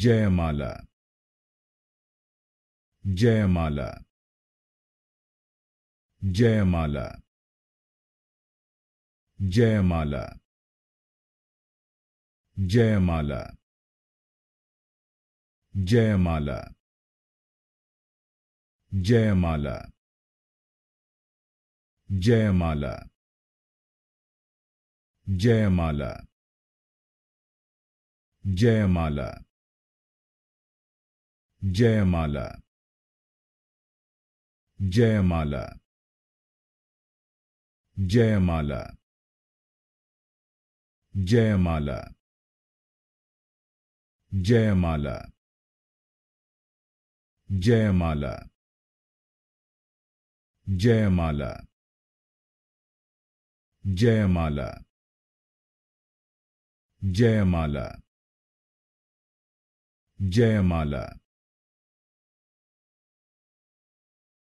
जयमाला जयमाला जयमाला जयमाला जयमाला जयमाला जयमाला जयमाला जयमाला जयमाला जयमाला जयमाला जयमाला जयमाला जयमाला जयमाला जयमाला जयमाला जयमाला जयमाला